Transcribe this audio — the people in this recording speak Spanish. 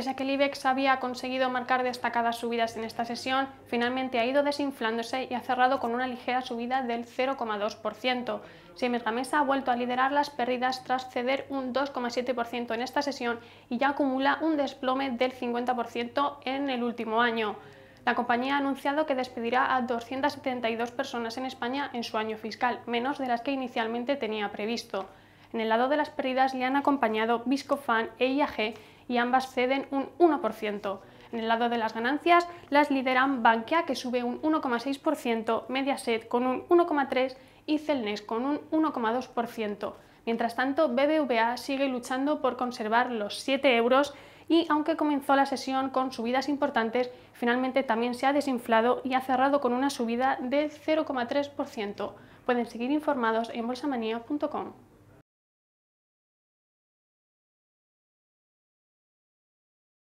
pese a que el IBEX había conseguido marcar destacadas subidas en esta sesión, finalmente ha ido desinflándose y ha cerrado con una ligera subida del 0,2%. Siemens Gamesa ha vuelto a liderar las pérdidas tras ceder un 2,7% en esta sesión y ya acumula un desplome del 50% en el último año. La compañía ha anunciado que despedirá a 272 personas en España en su año fiscal, menos de las que inicialmente tenía previsto. En el lado de las pérdidas le han acompañado Viscofan e IAG, y ambas ceden un 1%. En el lado de las ganancias las lideran Bankia que sube un 1,6%, Mediaset con un 1,3% y Celnes con un 1,2%. Mientras tanto, BBVA sigue luchando por conservar los 7 euros y aunque comenzó la sesión con subidas importantes, finalmente también se ha desinflado y ha cerrado con una subida del 0,3%. Pueden seguir informados en bolsamanía.com.